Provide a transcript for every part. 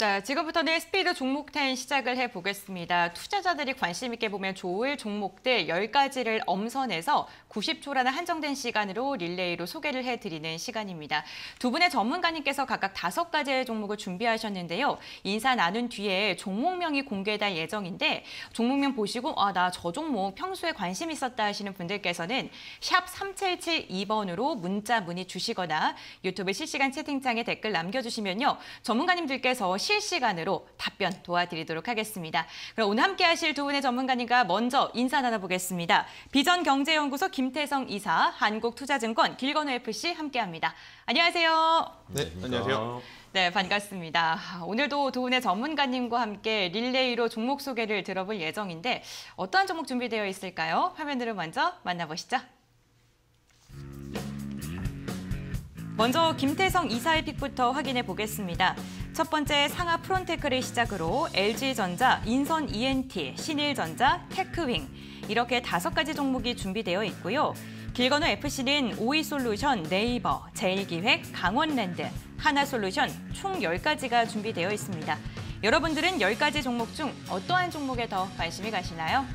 자, 지금부터는 스피드 종목 10 시작을 해보겠습니다. 투자자들이 관심 있게 보면 좋을 종목들 10가지를 엄선해서 90초라는 한정된 시간으로 릴레이로 소개를 해드리는 시간입니다. 두 분의 전문가님께서 각각 5가지의 종목을 준비하셨는데요. 인사 나눈 뒤에 종목명이 공개될 예정인데 종목명 보시고 아, 나 저 종목 평소에 관심 있었다 하시는 분들께서는 샵 3772번으로 문자 문의 주시거나 유튜브 실시간 채팅창에 댓글 남겨주시면요. 전문가님들께서 실시간으로 답변 도와드리도록 하겠습니다. 그럼 오늘 함께 하실 두 분의 전문가님과 먼저 인사 나눠보겠습니다. 비전경제연구소 김태성 이사, 한국투자증권 길건우FC 함께합니다. 안녕하세요. 네, 안녕하세요. 네, 반갑습니다. 오늘도 도훈의 전문가님과 함께 릴레이로 종목 소개를 들어볼 예정인데 어떠한 종목 준비되어 있을까요? 화면으로 먼저 만나보시죠. 먼저 김태성 이사의 픽부터 확인해 보겠습니다. 첫 번째 상하 프론테크를 시작으로 LG전자, 인선 ENT, 신일전자, 테크윙 이렇게 다섯 가지 종목이 준비되어 있고요. 길건우 FC는 오이솔루션, 네이버, 제일기획, 강원랜드, 하나솔루션 총1 0가지가 준비되어 있습니다. 여러분들은 1 0가지 종목 중 어떠한 종목에 더 관심이 가시나요?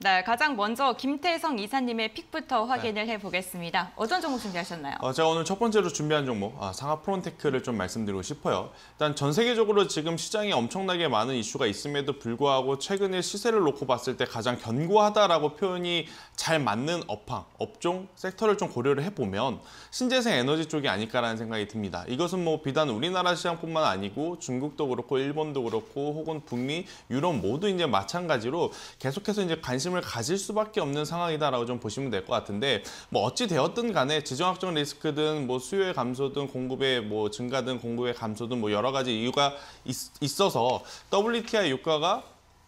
네, 가장 먼저 김태성 이사님의 픽부터 확인을 네. 해보겠습니다. 어떤 종목 준비하셨나요? 어, 제가 오늘 첫 번째로 준비한 종목, 아, 상하 프론테크를 좀 말씀드리고 싶어요. 일단 전 세계적으로 지금 시장에 엄청나게 많은 이슈가 있음에도 불구하고 최근에 시세를 놓고 봤을 때 가장 견고하다라고 표현이 잘 맞는 업황, 업종, 섹터를 좀 고려를 해보면 신재생 에너지 쪽이 아닐까라는 생각이 듭니다. 이것은 뭐 비단 우리나라 시장뿐만 아니고 중국도 그렇고 일본도 그렇고 혹은 북미, 유럽 모두 이제 마찬가지로 계속해서 이제 관심 관심을 가질 수밖에 없는 상황이다라고 좀 보시면 될 것 같은데 뭐 어찌 되었든 간에 지정학적 리스크든 뭐 수요의 감소든 공급의 뭐 증가든 공급의 감소든 뭐 여러 가지 이유가 있, 있어서 WTI 유가가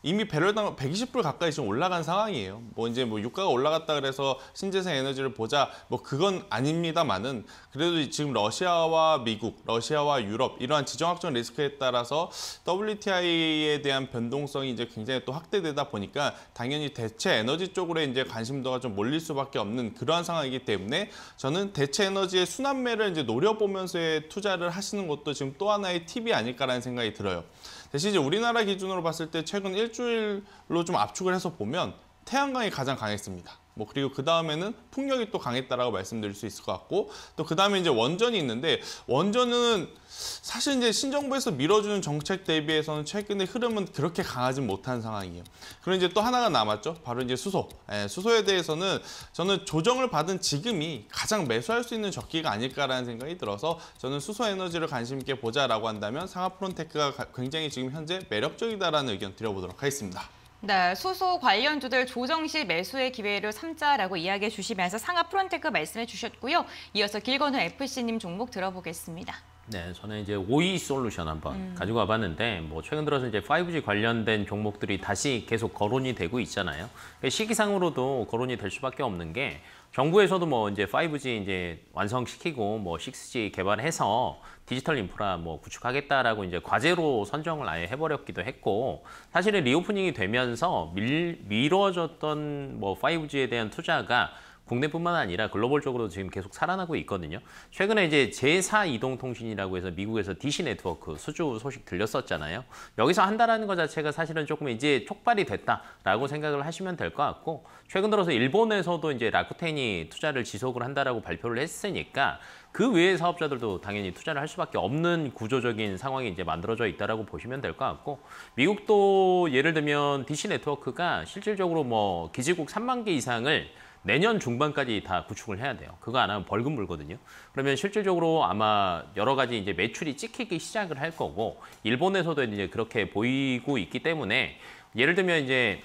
이미 배럴당 120불 가까이 지금 올라간 상황이에요. 뭐 이제 뭐 유가가 올라갔다 그래서 신재생 에너지를 보자 뭐 그건 아닙니다만은 그래도 지금 러시아와 미국, 러시아와 유럽 이러한 지정학적 리스크에 따라서 WTI에 대한 변동성이 이제 굉장히 또 확대되다 보니까 당연히 대체 에너지 쪽으로 이제 관심도가 좀 몰릴 수밖에 없는 그러한 상황이기 때문에 저는 대체 에너지의 순환매를 이제 노려보면서 의 투자를 하시는 것도 지금 또 하나의 팁이 아닐까라는 생각이 들어요. 대신 이제 우리나라 기준으로 봤을 때 최근 일주일로 좀 압축을 해서 보면 태양광이 가장 강했습니다. 뭐 그리고 그 다음에는 풍력이 또 강했다라고 말씀드릴 수 있을 것 같고 또 그 다음에 이제 원전이 있는데 원전은 사실 이제 신정부에서 밀어주는 정책 대비해서는 최근의 흐름은 그렇게 강하지 못한 상황이에요. 그리고 이제 또 하나가 남았죠. 바로 이제 수소. 예, 수소에 대해서는 저는 조정을 받은 지금이 가장 매수할 수 있는 적기가 아닐까라는 생각이 들어서 저는 수소 에너지를 관심 있게 보자라고 한다면 상하프론테크가 굉장히 지금 현재 매력적이다라는 의견 드려보도록 하겠습니다. 네, 수소 관련주들 조정 시 매수의 기회를 삼자라고 이야기해 주시면서 상하 프론테크 말씀해 주셨고요. 이어서 길건우 FC님 종목 들어보겠습니다. 네, 저는 이제 오이 솔루션 한번 음. 가지고 와봤는데 뭐 최근 들어서 이제 5G 관련된 종목들이 다시 계속 거론이 되고 있잖아요. 시기상으로도 거론이 될 수밖에 없는 게 정부에서도 뭐 이제 5G 이제 완성시키고 뭐 6G 개발해서 디지털 인프라 뭐 구축하겠다라고 이제 과제로 선정을 아예 해버렸기도 했고 사실은 리오프닝이 되면서 밀, 미뤄졌던 뭐 5G에 대한 투자가 국내뿐만 아니라 글로벌적으로 지금 계속 살아나고 있거든요. 최근에 이제 제4 이동통신이라고 해서 미국에서 DC 네트워크 수주 소식 들렸었잖아요. 여기서 한다라는 것 자체가 사실은 조금 이제 촉발이 됐다라고 생각을 하시면 될 것 같고 최근 들어서 일본에서도 이제 라쿠텐이 투자를 지속을 한다라고 발표를 했으니까 그 외의 사업자들도 당연히 투자를 할 수밖에 없는 구조적인 상황이 이제 만들어져 있다라고 보시면 될 것 같고 미국도 예를 들면 DC 네트워크가 실질적으로 뭐 기지국 3만 개 이상을 내년 중반까지 다 구축을 해야 돼요. 그거 안 하면 벌금 물거든요. 그러면 실질적으로 아마 여러 가지 이제 매출이 찍히기 시작을 할 거고 일본에서도 이제 그렇게 보이고 있기 때문에 예를 들면 이제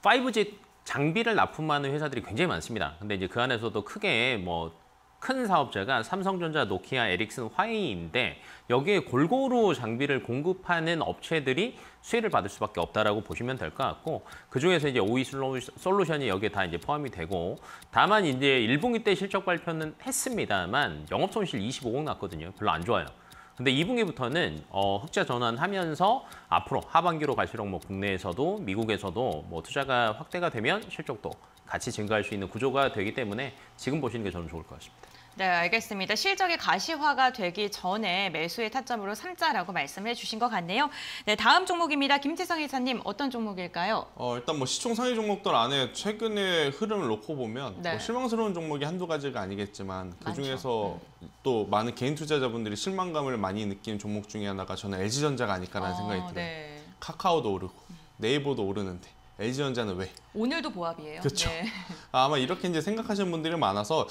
5G 장비를 납품하는 회사들이 굉장히 많습니다. 근데 이제 그 안에서도 크게 뭐큰 사업자가 삼성전자, 노키아, 에릭슨, 화웨이인데 여기에 골고루 장비를 공급하는 업체들이 수혜를 받을 수밖에 없다라고 보시면 될 것 같고 그 중에서 이제 오이 솔루션이 여기에 다 이제 포함이 되고 다만 이제 1분기 때 실적 발표는 했습니다만 영업 손실 25억 났거든요. 별로 안 좋아요. 근데 2분기부터는 어, 흑자 전환하면서 앞으로 하반기로 갈수록 뭐 국내에서도 미국에서도 뭐 투자가 확대가 되면 실적도 같이 증가할 수 있는 구조가 되기 때문에 지금 보시는 게 저는 좋을 것 같습니다. 네, 알겠습니다. 실적이 가시화가 되기 전에 매수의 타점으로 상자라고 말씀해 주신 것 같네요. 네, 다음 종목입니다. 김태성 회사님 어떤 종목일까요? 어, 일단 뭐 시총 상위 종목들 안에 최근의 흐름을 놓고 보면 뭐 네. 뭐 실망스러운 종목이 한두 가지가 아니겠지만 그중에서 음. 또 많은 개인 투자자분들이 실망감을 많이 느끼는 종목 중에 하나가 저는 LG전자가 아닐까라는 어, 생각이 들어요. 네. 카카오도 오르고 음. 네이버도 오르는데 LG전자는 왜? 오늘도 보합이에요. 그렇죠. 네. 아, 아마 이렇게 이제 생각하시는 분들이 많아서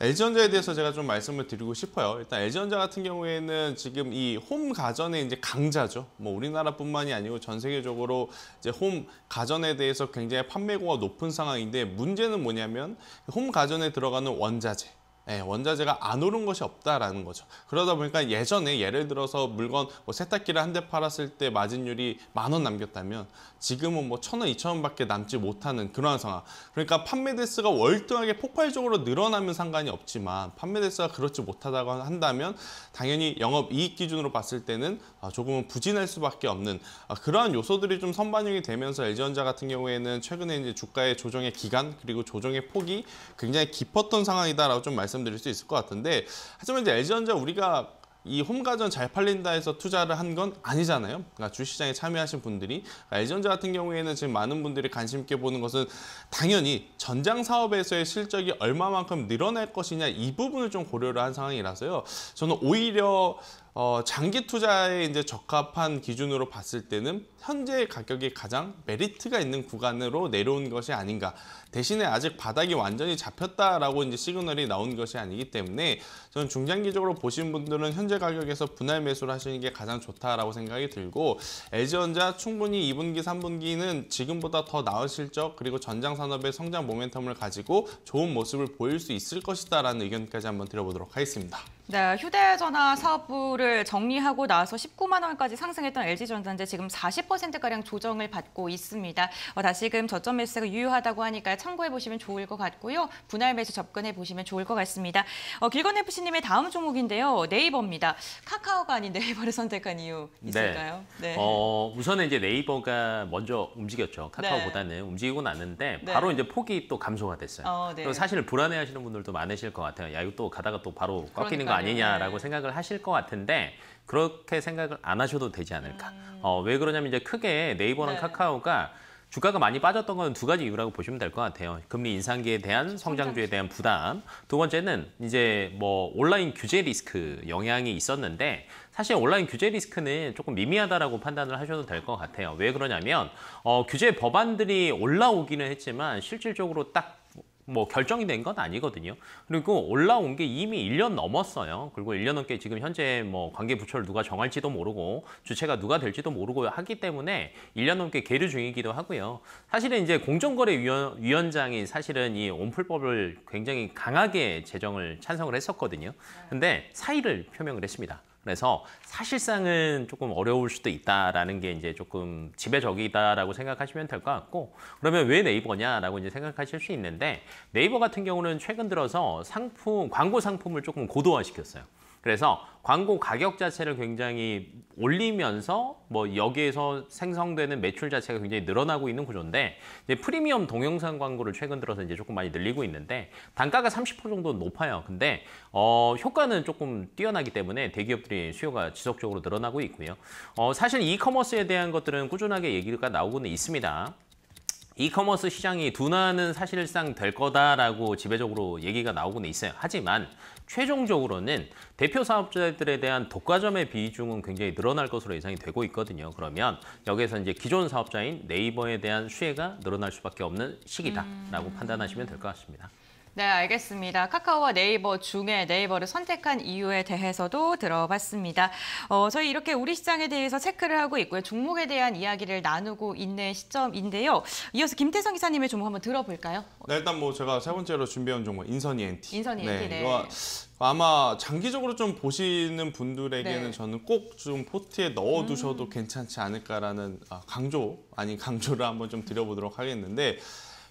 LG전자에 대해서 제가 좀 말씀을 드리고 싶어요. 일단 LG전자 같은 경우에는 지금 이 홈 가전의 이제 강자죠. 뭐 우리나라뿐만이 아니고 전 세계적으로 이제 홈 가전에 대해서 굉장히 판매고가 높은 상황인데 문제는 뭐냐면 홈 가전에 들어가는 원자재 예, 원자재가 안 오른 것이 없다라는 거죠. 그러다 보니까 예전에 예를 들어서 물건 뭐 세탁기를 한 대 팔았을 때 마진율이 만 원 남겼다면 지금은 뭐 천 원, 이천 원밖에 남지 못하는 그러한 상황. 그러니까 판매 대수가 월등하게 폭발적으로 늘어나면 상관이 없지만 판매 대수가 그렇지 못하다고 한다면 당연히 영업 이익 기준으로 봤을 때는 아, 조금은 부진할 수밖에 없는 아, 그러한 요소들이 좀 선반영이 되면서 LG전자 같은 경우에는 최근에 이제 주가의 조정의 기간 그리고 조정의 폭이 굉장히 깊었던 상황이다라고 좀 말씀. 말씀드릴 수 있을 것 같은데 하지만 이제 LG전자 우리가 이 홈가전 잘 팔린다 해서 투자를 한 건 아니잖아요. 그러니까 주시장에 참여하신 분들이 그러니까 LG전자 같은 경우에는 지금 많은 분들이 관심 있게 보는 것은 당연히 전장 사업에서의 실적이 얼마만큼 늘어날 것이냐 이 부분을 좀 고려를 한 상황이라서요. 저는 오히려 어, 장기 투자에 이제 적합한 기준으로 봤을 때는 현재 가격이 가장 메리트가 있는 구간으로 내려온 것이 아닌가. 대신에 아직 바닥이 완전히 잡혔다라고 이제 시그널이 나온 것이 아니기 때문에 저는 중장기적으로 보신 분들은 현재 가격에서 분할 매수를 하시는 게 가장 좋다라고 생각이 들고 LG전자 충분히 2분기, 3분기는 지금보다 더 나은 실적 그리고 전장 산업의 성장 모멘텀을 가지고 좋은 모습을 보일 수 있을 것이다라는 의견까지 한번 드려보도록 하겠습니다. 네, 휴대전화 사업부를 정리하고 나서 19만 원까지 상승했던 LG전자인데 지금 40%가량 조정을 받고 있습니다. 어, 다시금 저점 매수가 유효하다고 하니까 참고해보시면 좋을 것 같고요. 분할 매수 접근해보시면 좋을 것 같습니다. 어, 길건FC님의 다음 종목인데요. 네이버입니다. 카카오가 아닌 네이버를 선택한 이유 네. 있을까요? 네. 네. 어, 우선은 이제 네이버가 먼저 움직였죠. 카카오보다는 네. 움직이고 났는데 네. 바로 네. 이제 폭이 또 감소가 됐어요. 어, 네. 사실 불안해하시는 분들도 많으실 것 같아요. 야, 이거 또 가다가 또 바로 꺾이는 거 아니에요? 아니냐라고 네. 생각을 하실 것 같은데 그렇게 생각을 안 하셔도 되지 않을까. 음. 어, 왜 그러냐면 이제 크게 네이버랑 네. 카카오가 주가가 많이 빠졌던 건 두 가지 이유라고 보시면 될 것 같아요. 금리 인상기에 대한 성장주에 대한 부담. 두 번째는 이제 뭐 온라인 규제 리스크 영향이 있었는데 사실 온라인 규제 리스크는 조금 미미하다라고 판단을 하셔도 될 것 같아요. 왜 그러냐면 어, 규제 법안들이 올라오기는 했지만 실질적으로 딱뭐 결정이 된 건 아니거든요. 그리고 올라온 게 이미 1년 넘었어요. 그리고 1년 넘게 지금 현재 뭐 관계 부처를 누가 정할지도 모르고 주체가 누가 될지도 모르고 하기 때문에 1년 넘게 계류 중이기도 하고요. 사실은 이제 공정거래위원 장이 사실은 이 온풀법을 굉장히 강하게 제정을 찬성을 했었거든요. 근데 사의를 표명을 했습니다. 그래서 사실상은 조금 어려울 수도 있다라는 게 이제 조금 지배적이다라고 생각하시면 될 것 같고 그러면 왜 네이버냐라고 이제 생각하실 수 있는데 네이버 같은 경우는 최근 들어서 상품 광고 상품을 조금 고도화시켰어요. 그래서 광고 가격 자체를 굉장히 올리면서 뭐 여기에서 생성되는 매출 자체가 굉장히 늘어나고 있는 구조인데 이제 프리미엄 동영상 광고를 최근 들어서 이제 조금 많이 늘리고 있는데 단가가 30% 정도 높아요. 근데 어 효과는 조금 뛰어나기 때문에 대기업들이 수요가 지속적으로 늘어나고 있고요. 어 사실 이커머스에 대한 것들은 꾸준하게 얘기가 나오고는 있습니다. 이커머스 시장이 둔화는 사실상 될 거다라고 지배적으로 얘기가 나오고는 있어요. 하지만 최종적으로는 대표 사업자들에 대한 독과점의 비중은 굉장히 늘어날 것으로 예상이 되고 있거든요. 그러면 여기에서 이제 기존 사업자인 네이버에 대한 수혜가 늘어날 수밖에 없는 시기다라고 음... 판단하시면 될 것 같습니다. 네, 알겠습니다. 카카오와 네이버 중에 네이버를 선택한 이유에 대해서도 들어봤습니다. 어, 저희 이렇게 우리 시장에 대해서 체크를 하고 있고요. 종목에 대한 이야기를 나누고 있는 시점인데요. 이어서 김태성 기사님의 종목 한번 들어볼까요? 네, 일단 뭐 제가 세 번째로 준비한 종목 인선이 엔티. 인선이 네, 엔티, 네. 네. 아마 장기적으로 좀 보시는 분들에게는 네. 저는 꼭 좀 포트에 넣어두셔도 음. 괜찮지 않을까라는 아, 강조, 아니 강조를 한번 좀 드려보도록 하겠는데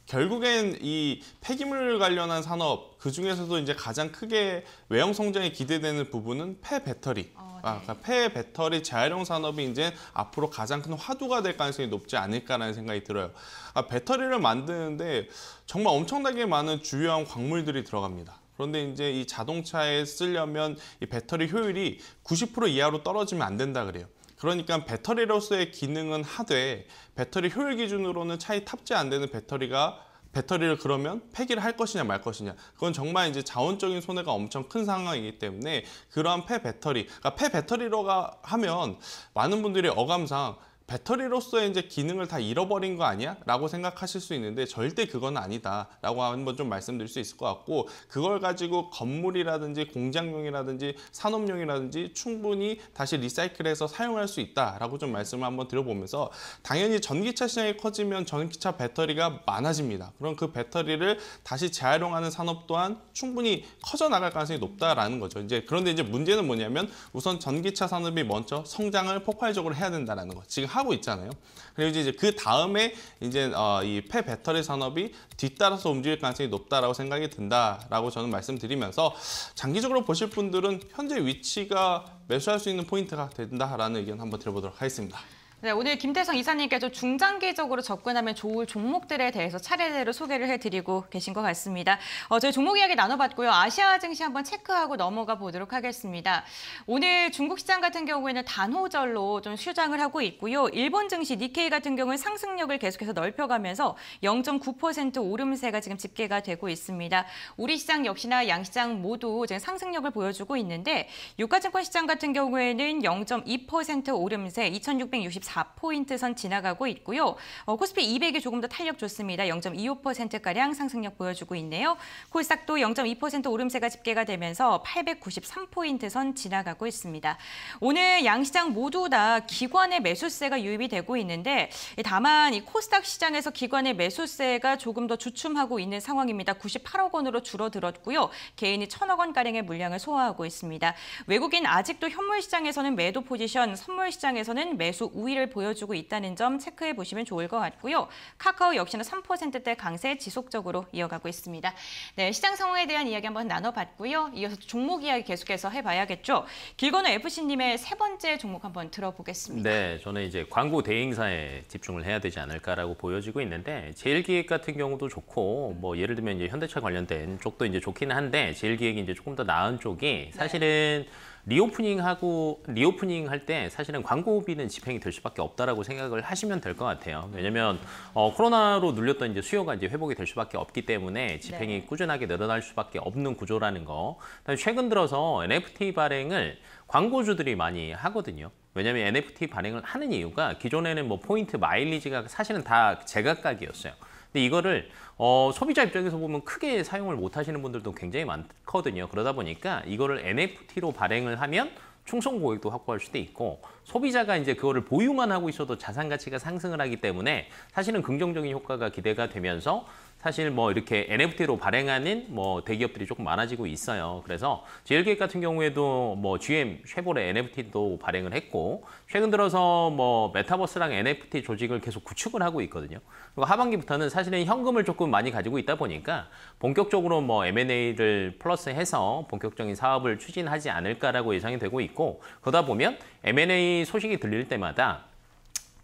결국엔 이 폐기물 관련한 산업 그 중에서도 이제 가장 크게 외형 성장에 기대되는 부분은 폐 배터리. 어, 아, 네. 아, 그러니까 폐 배터리 재활용 산업이 이제 앞으로 가장 큰 화두가 될 가능성이 높지 않을까라는 생각이 들어요. 아, 배터리를 만드는데 정말 엄청나게 많은 주요한 광물들이 들어갑니다. 그런데 이제 이 자동차에 쓰려면 이 배터리 효율이 90% 이하로 떨어지면 안 된다 그래요. 그러니까 배터리로서의 기능은 하되 배터리 효율 기준으로는 차이 탑재 안 되는 배터리가 배터리를 그러면 폐기를 할 것이냐 말 것이냐 그건 정말 이제 자원적인 손해가 엄청 큰 상황이기 때문에 그러한 폐 배터리 그러니까 폐 배터리로가 하면 많은 분들이 어감상 배터리로서의 이제 기능을 다 잃어버린 거 아니야? 라고 생각하실 수 있는데 절대 그건 아니다 라고 한번 좀 말씀드릴 수 있을 것 같고 그걸 가지고 건물이라든지 공장용이라든지 산업용이라든지 충분히 다시 리사이클해서 사용할 수 있다 라고 좀 말씀을 한번 드려보면서 당연히 전기차 시장이 커지면 전기차 배터리가 많아집니다 그럼 그 배터리를 다시 재활용하는 산업 또한 충분히 커져나갈 가능성이 높다라는 거죠 이제 그런데 이제 문제는 뭐냐면 우선 전기차 산업이 먼저 성장을 폭발적으로 해야 된다는거 지금 하고 있잖아요. 그리고 이제 그 다음에 이제 어, 이폐 배터리 산업이 뒤따라서 움직일 가능성이 높다라고 생각이 든다라고 저는 말씀드리면서 장기적으로 보실 분들은 현재 위치가 매수할 수 있는 포인트가 된다라는 의견 한번 들어보도록 하겠습니다. 네, 오늘 김태성 이사님께서 중장기적으로 접근하면 좋을 종목들에 대해서 차례대로 소개를 해드리고 계신 것 같습니다. 어, 저희 종목 이야기 나눠봤고요. 아시아 증시 한번 체크하고 넘어가 보도록 하겠습니다. 오늘 중국 시장 같은 경우에는 단호절로 좀 휴장을 하고 있고요. 일본 증시 니케이 같은 경우는 상승력을 계속해서 넓혀가면서 0.9% 오름세가 지금 집계가 되고 있습니다. 우리 시장 역시나 양시장 모두 지금 상승력을 보여주고 있는데 유가증권 시장 같은 경우에는 0.2% 오름세 2 6 6 0 0.4포인트선 지나가고 있고요. 어, 코스피 200이 조금 더 탄력 좋습니다. 0.25%가량 상승력 보여주고 있네요. 코스닥도 0.2% 오름세가 집계가 되면서 893포인트 선 지나가고 있습니다. 오늘 양시장 모두 다 기관의 매수세가 유입이 되고 있는데 예, 다만 이 코스닥 시장에서 기관의 매수세가 조금 더 주춤하고 있는 상황입니다. 98억 원으로 줄어들었고요. 개인이 1천억 원가량의 물량을 소화하고 있습니다. 외국인 아직도 현물 시장에서는 매도 포지션, 선물 시장에서는 매수 우위를 추이를 보여주고 있다는 점 체크해 보시면 좋을 것 같고요. 카카오 역시나 3%대 강세 지속적으로 이어가고 있습니다. 네, 시장 상황에 대한 이야기 한번 나눠봤고요. 이어서 종목 이야기 계속해서 해봐야겠죠. 길건우 FC님의 세 번째 종목 한번 들어보겠습니다. 네, 저는 이제 광고 대행사에 집중을 해야 되지 않을까라고 보여지고 있는데 제일기획 같은 경우도 좋고 뭐 예를 들면 이제 현대차 관련된 쪽도 이제 좋기는 한데 제일기획이 이제 조금 더 나은 쪽이 네. 사실은 네. 리오프닝하고 리오프닝 할 때 사실은 광고비는 집행이 될 수밖에 없다라고 생각을 하시면 될 것 같아요. 왜냐하면 어, 코로나로 눌렸던 이제 수요가 이제 회복이 될 수밖에 없기 때문에 집행이 네. 꾸준하게 늘어날 수밖에 없는 구조라는 거. 최근 들어서 NFT 발행을 광고주들이 많이 하거든요. 왜냐하면 NFT 발행을 하는 이유가 기존에는 뭐 포인트 마일리지가 사실은 다 제각각이었어요. 근데 이거를 어, 소비자 입장에서 보면 크게 사용을 못 하시는 분들도 굉장히 많거든요. 그러다 보니까 이거를 NFT로 발행을 하면 충성 고객도 확보할 수도 있고 소비자가 이제 그거를 보유만 하고 있어도 자산 가치가 상승을 하기 때문에 사실은 긍정적인 효과가 기대가 되면서 사실 뭐 이렇게 NFT로 발행하는 뭐 대기업들이 조금 많아지고 있어요. 그래서 제일계획 같은 경우에도 뭐 GM 쉐보레 NFT도 발행을 했고 최근 들어서 뭐 메타버스랑 NFT 조직을 계속 구축을 하고 있거든요. 그리고 하반기부터는 사실은 현금을 조금 많이 가지고 있다 보니까 본격적으로 뭐 M&A를 플러스해서 본격적인 사업을 추진하지 않을까라고 예상이 되고 있고 그러다 보면 M&A 소식이 들릴 때마다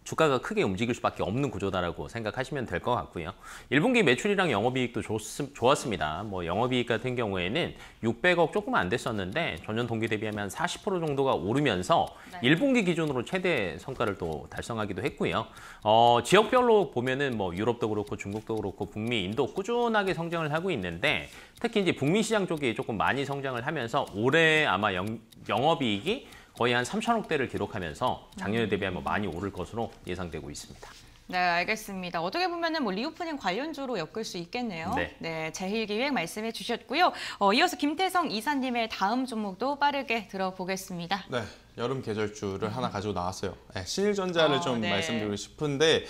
주가가 크게 움직일 수밖에 없는 구조다라고 생각하시면 될 것 같고요. 1분기 매출이랑 영업이익도 좋, 좋았습니다. 뭐 영업이익 같은 경우에는 600억 조금 안 됐었는데 전년 동기 대비하면 40% 정도가 오르면서 네. 1분기 기준으로 최대 성과를 또 달성하기도 했고요. 어, 지역별로 보면은 뭐 유럽도 그렇고 중국도 그렇고 북미, 인도 꾸준하게 성장을 하고 있는데 특히 이제 북미 시장 쪽이 조금 많이 성장을 하면서 올해 아마 영, 영업이익이 거의 한 3천억대를 기록하면서 작년에 음. 대비하면 많이 오를 것으로 예상되고 있습니다. 네, 알겠습니다. 어떻게 보면은 뭐 리오프닝 관련주로 엮을 수 있겠네요. 네. 네 제일 기획 말씀해 주셨고요. 어, 이어서 김태성 이사님의 다음 종목도 빠르게 들어보겠습니다. 네, 여름 계절주를 음. 하나 가지고 나왔어요. 네, 신일전자를 아, 좀 네. 말씀드리고 싶은데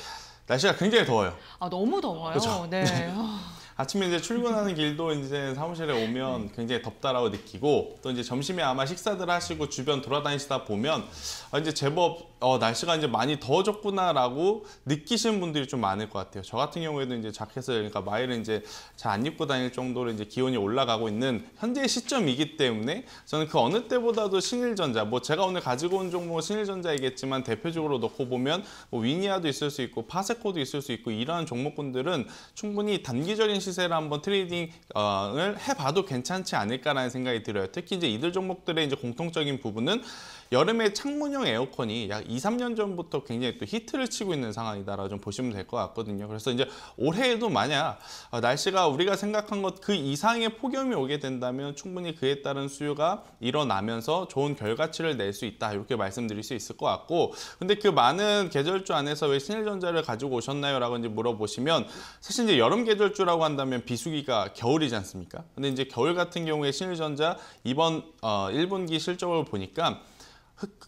날씨가 굉장히 더워요. 아, 너무 더워요. 그렇죠? 네. 네. 어. 아침에 이제 출근하는 길도 이제 사무실에 오면 네. 굉장히 덥다라고 느끼고 또 이제 점심에 아마 식사들 하시고 주변 돌아다니시다 보면 아, 이제 제법 어, 날씨가 이제 많이 더워졌구나라고 느끼시는 분들이 좀 많을 것 같아요. 저 같은 경우에도 이제 자켓을 그러니까 마일을 이제 잘 안 입고 다닐 정도로 이제 기온이 올라가고 있는 현재 시점이기 때문에 저는 그 어느 때보다도 신일전자 뭐 제가 오늘 가지고 온 종목은 신일전자이겠지만 대표적으로 놓고 보면 뭐 위니아도 있을 수 있고 파세코도 있을 수 있고 이러한 종목군들은 충분히 단기적인 시세를 한번 트레이딩을 해봐도 괜찮지 않을까라는 생각이 들어요. 특히 이제 이들 종목들의 이제 공통적인 부분은 여름에 창문형 에어컨이 약 2, 3년 전부터 굉장히 또 히트를 치고 있는 상황이다라고 좀 보시면 될 것 같거든요. 그래서 이제 올해에도 만약 어, 날씨가 우리가 생각한 것 그 이상의 폭염이 오게 된다면 충분히 그에 따른 수요가 일어나면서 좋은 결과치를 낼 수 있다 이렇게 말씀드릴 수 있을 것 같고 근데 그 많은 계절주 안에서 왜 신일전자를 가지고 오셨나요? 라고 이제 물어보시면 사실 이제 여름 계절주라고 한다면 비수기가 겨울이지 않습니까? 근데 이제 겨울 같은 경우에 신일전자 이번 어, 1분기 실적을 보니까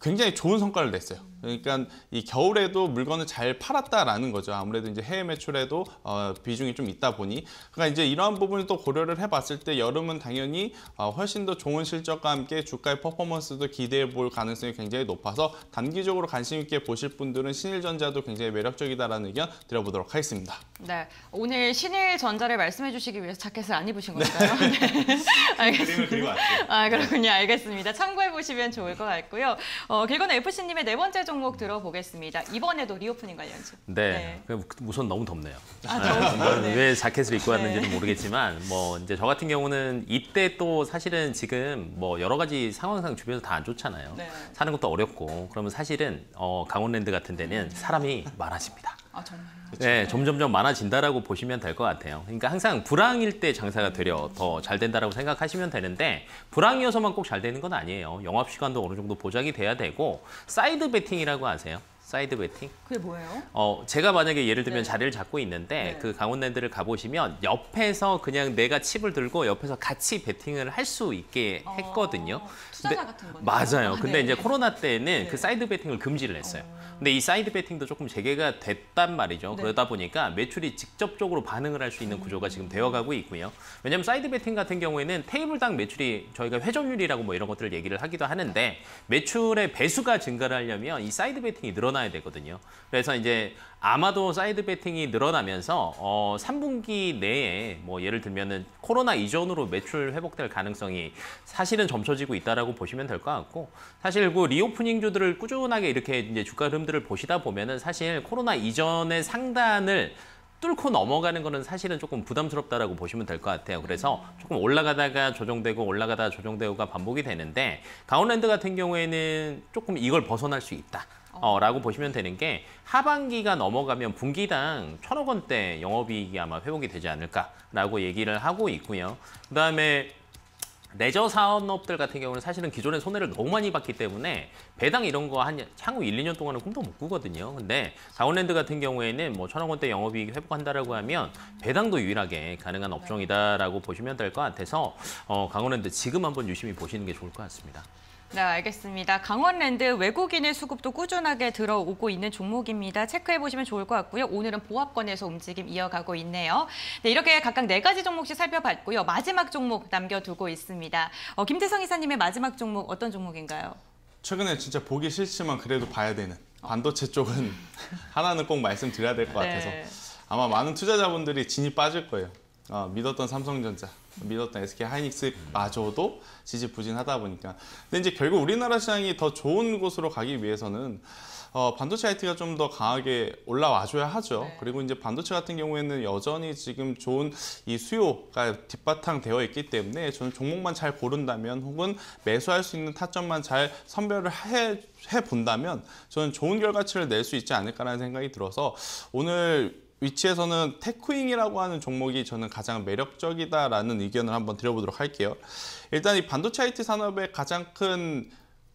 굉장히 좋은 성과를 냈어요. 그러니까 이 겨울에도 물건을 잘 팔았다라는 거죠. 아무래도 이제 해외 매출에도 어, 비중이 좀 있다 보니 그러니까 이제 이러한 부분을 또 고려를 해봤을 때 여름은 당연히 어, 훨씬 더 좋은 실적과 함께 주가의 퍼포먼스도 기대해 볼 가능성이 굉장히 높아서 단기적으로 관심 있게 보실 분들은 신일전자도 굉장히 매력적이다라는 의견 드려보도록 하겠습니다. 네, 오늘 신일전자를 말씀해 주시기 위해서 자켓을 안 입으신 건가요? 네. 네. 알겠습니다. 아 네. 그렇군요. 알겠습니다. 참고해 보시면 좋을 것 같고요. 어, 길건 FC님의 네 번째 종목 들어보겠습니다. 이번에도 리오프닝 관련주. 네. 네. 그 우선 너무 덥네요. 아, 아 네. 네. 왜 자켓을 입고 왔는지는 네. 모르겠지만 뭐 이제 저 같은 경우는 이때 또 사실은 지금 뭐 여러 가지 상황상 주변에서 다 안 좋잖아요. 네. 사는 것도 어렵고 그러면 사실은 어, 강원랜드 같은 데는 음. 사람이 많아집니다. 아, 그렇죠. 네, 점점점 많아진다라고 보시면 될 것 같아요. 그러니까 항상 불황일 때 장사가 되려 더 잘 된다라고 생각하시면 되는데 불황이어서만 꼭 잘 되는 건 아니에요. 영업 시간도 어느 정도 보장이 돼야 되고 사이드 베팅이라고 아세요? 사이드 베팅? 그게 뭐예요? 어, 제가 만약에 예를 들면 네. 자리를 잡고 있는데 네. 그 강원랜드를 가보시면 옆에서 그냥 내가 칩을 들고 옆에서 같이 베팅을 할 수 있게 어, 했거든요. 투자자 근데, 같은 거요 맞아요. 아, 근데 네. 이제 코로나 때는 그 네. 사이드 베팅을 금지를 했어요. 어... 근데 이 사이드 베팅도 조금 재개가 됐단 말이죠. 네. 그러다 보니까 매출이 직접적으로 반응을 할 수 있는 구조가 지금 음. 되어가고 있고요. 왜냐하면 사이드 베팅 같은 경우에는 테이블당 매출이 저희가 회전율이라고 뭐 이런 것들을 얘기를 하기도 하는데 매출의 배수가 증가를 하려면 이 사이드 베팅이 늘어나 늘어나야 되거든요. 그래서 이제 아마도 사이드 베팅이 늘어나면서 어 3분기 내에 뭐 예를 들면은 코로나 이전으로 매출 회복될 가능성이 사실은 점쳐지고 있다라고 보시면 될 것 같고 사실 그 리오프닝주들을 꾸준하게 이렇게 이제 주가 흐름들을 보시다 보면은 사실 코로나 이전의 상단을 뚫고 넘어가는 거는 사실은 조금 부담스럽다라고 보시면 될 것 같아요. 그래서 조금 올라가다가 조정되고 올라가다가 조정되고가 반복이 되는데 가온랜드 같은 경우에는 조금 이걸 벗어날 수 있다. 어, 라고 보시면 되는 게 하반기가 넘어가면 분기당 천억 원대 영업이익이 아마 회복이 되지 않을까라고 얘기를 하고 있고요. 그다음에 레저 사업업들 같은 경우는 사실은 기존에 손해를 너무 많이 봤기 때문에 배당 이런 거 한 향후 1, 2년 동안은 꿈도 못 꾸거든요. 근데 다운랜드 같은 경우에는 뭐 천억 원대 영업이익 회복한다라고 하면 배당도 유일하게 가능한 업종이다라고 보시면 될 것 같아서 어, 강원랜드 지금 한번 유심히 보시는 게 좋을 것 같습니다. 네, 알겠습니다. 강원랜드 외국인의 수급도 꾸준하게 들어오고 있는 종목입니다. 체크해보시면 좋을 것 같고요. 오늘은 보합권에서 움직임 이어가고 있네요. 네, 이렇게 각각 네 가지 종목씩 살펴봤고요. 마지막 종목 남겨두고 있습니다. 어, 김태성 이사님의 마지막 종목 어떤 종목인가요? 최근에 진짜 보기 싫지만 그래도 봐야 되는 어. 반도체 쪽은 하나는 꼭 말씀드려야 될것 네. 같아서 네. 아마 많은 투자자분들이 진이 빠질 거예요. 어, 믿었던 삼성전자, 믿었던 SK 하이닉스마저도 아, 지지부진하다 보니까. 근데 이제 결국 우리나라 시장이 더 좋은 곳으로 가기 위해서는 어, 반도체 IT가 좀 더 강하게 올라와줘야 하죠. 네. 그리고 이제 반도체 같은 경우에는 여전히 지금 좋은 이 수요가 뒷바탕 되어 있기 때문에 저는 종목만 잘 고른다면 혹은 매수할 수 있는 타점만 잘 선별을 해, 해 본다면 저는 좋은 결과치를 낼 수 있지 않을까라는 생각이 들어서 오늘 위치에서는 테크잉이라고 하는 종목이 저는 가장 매력적이다라는 의견을 한번 드려보도록 할게요. 일단 이 반도체 IT 산업의 가장 큰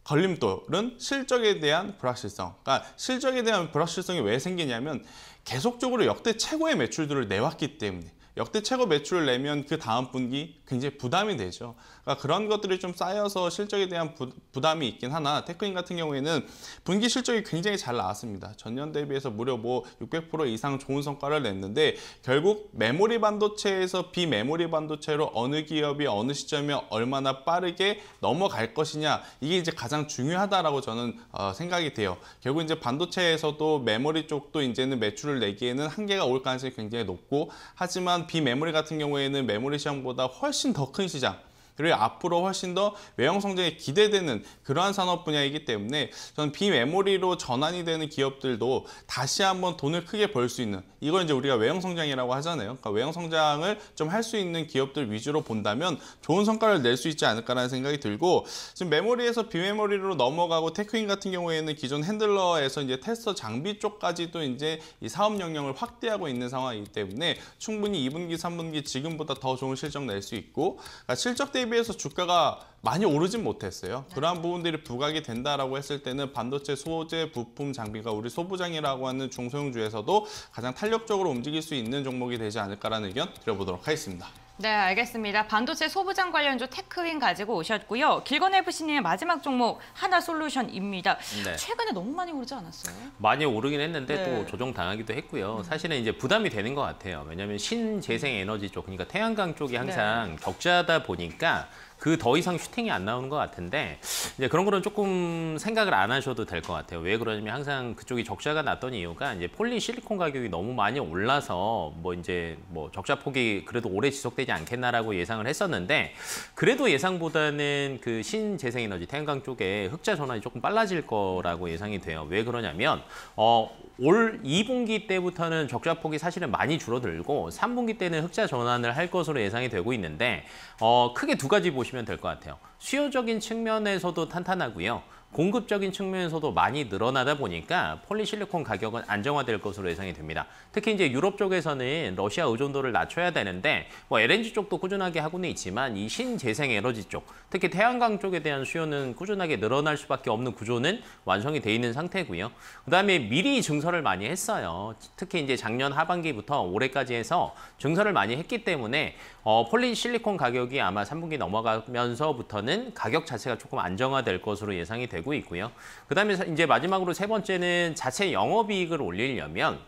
걸림돌은 실적에 대한 불확실성. 그러니까 실적에 대한 불확실성이 왜 생기냐면 계속적으로 역대 최고의 매출들을 내왔기 때문에 역대 최고 매출을 내면 그 다음 분기 굉장히 부담이 되죠. 그러니까 그런 것들이 좀 쌓여서 실적에 대한 부, 부담이 있긴 하나 테크인 같은 경우에는 분기 실적이 굉장히 잘 나왔습니다. 전년 대비해서 무려 뭐 600% 이상 좋은 성과를 냈는데 결국 메모리 반도체에서 비메모리 반도체로 어느 기업이 어느 시점에 얼마나 빠르게 넘어갈 것이냐 이게 이제 가장 중요하다라고 저는 어, 생각이 돼요. 결국 이제 반도체에서도 메모리 쪽도 이제는 매출을 내기에는 한계가 올 가능성이 굉장히 높고 하지만 비메모리 같은 경우에는 메모리 시장보다 훨씬 더 큰 시장 그리고 앞으로 훨씬 더 외형 성장에 기대되는 그러한 산업 분야이기 때문에 저는 비메모리로 전환이 되는 기업들도 다시 한번 돈을 크게 벌 수 있는 이걸 이제 우리가 외형 성장이라고 하잖아요. 그러니까 외형 성장을 좀 할 수 있는 기업들 위주로 본다면 좋은 성과를 낼 수 있지 않을까라는 생각이 들고 지금 메모리에서 비메모리로 넘어가고 테크인 같은 경우에는 기존 핸들러에서 이제 테스터 장비 쪽까지도 이제 이 사업 영역을 확대하고 있는 상황이기 때문에 충분히 2분기, 3분기 지금보다 더 좋은 실적 낼 수 있고 그러니까 실적 대비 그때에 비해서 주가가 많이 오르진 못했어요. 네. 그러한 부분들이 부각이 된다라고 했을 때는 반도체 소재 부품 장비가 우리 소부장이라고 하는 중소형주에서도 가장 탄력적으로 움직일 수 있는 종목이 되지 않을까라는 의견 드려보도록 하겠습니다. 네, 알겠습니다. 반도체 소부장 관련주 테크윈 가지고 오셨고요. 길건 FC님의 마지막 종목 하나 솔루션입니다. 네. 최근에 너무 많이 오르지 않았어요? 많이 오르긴 했는데 네. 또 조정 당하기도 했고요. 음. 사실은 이제 부담이 되는 것 같아요. 왜냐하면 신재생 에너지 쪽, 그러니까 태양광 쪽이 네. 항상 네. 적자다 보니까 그더 이상 슈팅이 안 나오는 것 같은데 이제 그런 거는 조금 생각을 안 하셔도 될 것 같아요. 왜 그러냐면 항상 그쪽이 적자가 났던 이유가 이제 폴리 실리콘 가격이 너무 많이 올라서 뭐 이제 뭐 적자 폭이 그래도 오래 지속되지 않겠나라고 예상을 했었는데 그래도 예상보다는 그 신재생에너지 태양광 쪽에 흑자 전환이 조금 빨라질 거라고 예상이 돼요. 왜 그러냐면 어올 2분기 때부터는 적자 폭이 사실은 많이 줄어들고 3분기 때는 흑자 전환을 할 것으로 예상이 되고 있는데 어, 크게 두 가지 보시면 될 것 같아요. 수요적인 측면에서도 탄탄하고요. 공급적인 측면에서도 많이 늘어나다 보니까 폴리실리콘 가격은 안정화될 것으로 예상이 됩니다. 특히 이제 유럽 쪽에서는 러시아 의존도를 낮춰야 되는데 뭐 LNG 쪽도 꾸준하게 하고는 있지만 이 신재생 에너지 쪽, 특히 태양광 쪽에 대한 수요는 꾸준하게 늘어날 수밖에 없는 구조는 완성이 돼 있는 상태고요. 그다음에 미리 증설을 많이 했어요. 특히 이제 작년 하반기부터 올해까지 해서 증설을 많이 했기 때문에 어, 폴리실리콘 가격이 아마 3분기 넘어가면서부터는 가격 자체가 조금 안정화될 것으로 예상이 되고 되고 있고요. 그 다음에 이제 마지막으로 세 번째는 자체 영업이익을 올리려면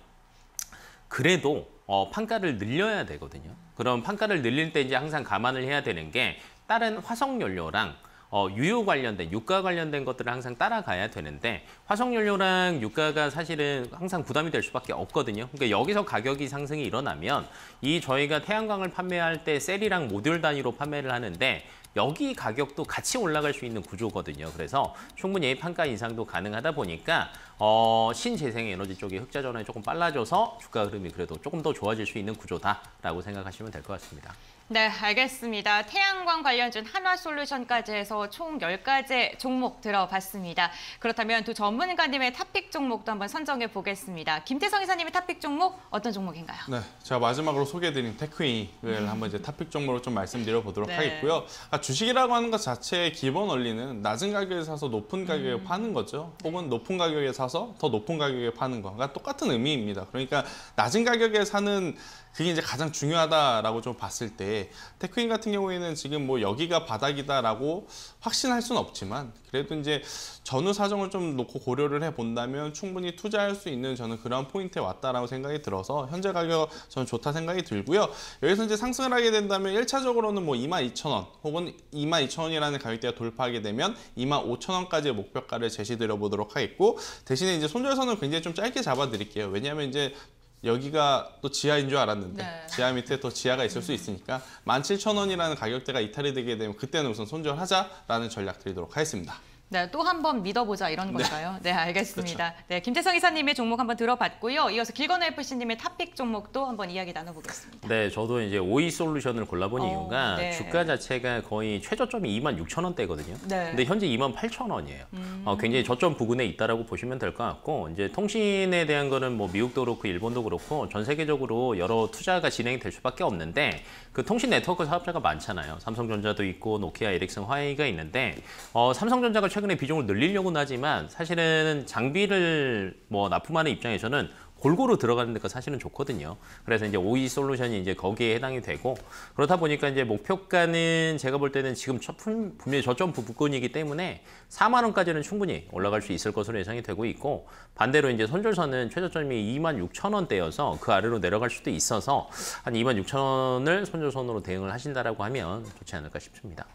그래도 어, 판가를 늘려야 되거든요. 그럼 판가를 늘릴 때 이제 항상 감안을 해야 되는 게 다른 화석연료랑 어, 유효 관련된, 유가 관련된 것들을 항상 따라가야 되는데 화석연료랑 유가가 사실은 항상 부담이 될 수밖에 없거든요. 그러니까 여기서 가격이 상승이 일어나면 이 저희가 태양광을 판매할 때 셀이랑 모듈 단위로 판매를 하는데 여기 가격도 같이 올라갈 수 있는 구조거든요. 그래서 충분히 판가 인상도 가능하다 보니까 어, 신재생 에너지 쪽이 흑자 전환이 조금 빨라져서 주가 흐름이 그래도 조금 더 좋아질 수 있는 구조다라고 생각하시면 될 것 같습니다. 네, 알겠습니다. 태양광 관련준 한화솔루션까지 해서 총 열가지 종목 들어봤습니다. 그렇다면 두 전문가님의 탑픽 종목도 한번 선정해 보겠습니다. 김태성 이사님의 탑픽 종목 어떤 종목인가요? 네, 제가 마지막으로 소개해드린 테크인을 음. 한번 이제 탑픽 종목으로 좀 말씀드려 보도록 네. 하겠고요. 아, 주식이라고 하는 것 자체의 기본 원리는 낮은 가격에 사서 높은 가격에 음. 파는 거죠. 혹은 높은 가격에 사서 더 높은 가격에 파는 거가 똑같은 의미입니다. 그러니까 낮은 가격에 사는 그게 이제 가장 중요하다라고 좀 봤을 때 테크인 같은 경우에는 지금 뭐 여기가 바닥이다라고 확신할 수는 없지만 그래도 이제 전후 사정을 좀 놓고 고려를 해본다면 충분히 투자할 수 있는 저는 그런 포인트에 왔다라고 생각이 들어서 현재 가격 저는 좋다 생각이 들고요. 여기서 이제 상승을 하게 된다면 1차적으로는 뭐 22,000원 혹은 22,000원이라는 가격대가 돌파하게 되면 25,000원까지의 목표가를 제시드려 보도록 하겠고 대신에 이제 손절선은 굉장히 좀 짧게 잡아 드릴게요. 왜냐하면 이제 여기가 또 지하인 줄 알았는데 네. 지하 밑에 더 지하가 있을 수 있으니까 17,000원이라는 가격대가 이탈이 되게 되면 그때는 우선 손절하자라는 전략 드리도록 하겠습니다. 네, 또 한 번 믿어보자 이런 건가요? 네, 네 알겠습니다. 그렇죠. 네, 김태성 이사님의 종목 한 번 들어봤고요. 이어서 길건우 FC님의 탑픽 종목도 한번 이야기 나눠보겠습니다. 네, 저도 이제 오이 솔루션을 골라본 어, 이유가 네. 주가 자체가 거의 최저점이 2만 6천 원대거든요. 네. 근데 현재 2만 8천 원이에요. 어, 음. 어, 굉장히 저점 부근에 있다라고 보시면 될 것 같고 이제 통신에 대한 거는 뭐 미국도 그렇고 일본도 그렇고 전 세계적으로 여러 투자가 진행이 될 수밖에 없는데 그 통신 네트워크 사업자가 많잖아요. 삼성전자도 있고 노키아, 에릭슨, 화웨이가 있는데 어, 삼성전자가 최근에 비중을 늘리려고는 하지만 사실은 장비를 뭐 납품하는 입장에서는 골고루 들어가는 데가 사실은 좋거든요. 그래서 이제 오이 솔루션이 이제 거기에 해당이 되고 그렇다 보니까 이제 목표가는 제가 볼 때는 지금 초품, 분명히 저점 부분이기 때문에 4만 원까지는 충분히 올라갈 수 있을 것으로 예상이 되고 있고 반대로 이제 손절선은 최저점이 2만 6천 원대여서 그 아래로 내려갈 수도 있어서 한 2만 6천 원을 손절선으로 대응을 하신다라고 하면 좋지 않을까 싶습니다.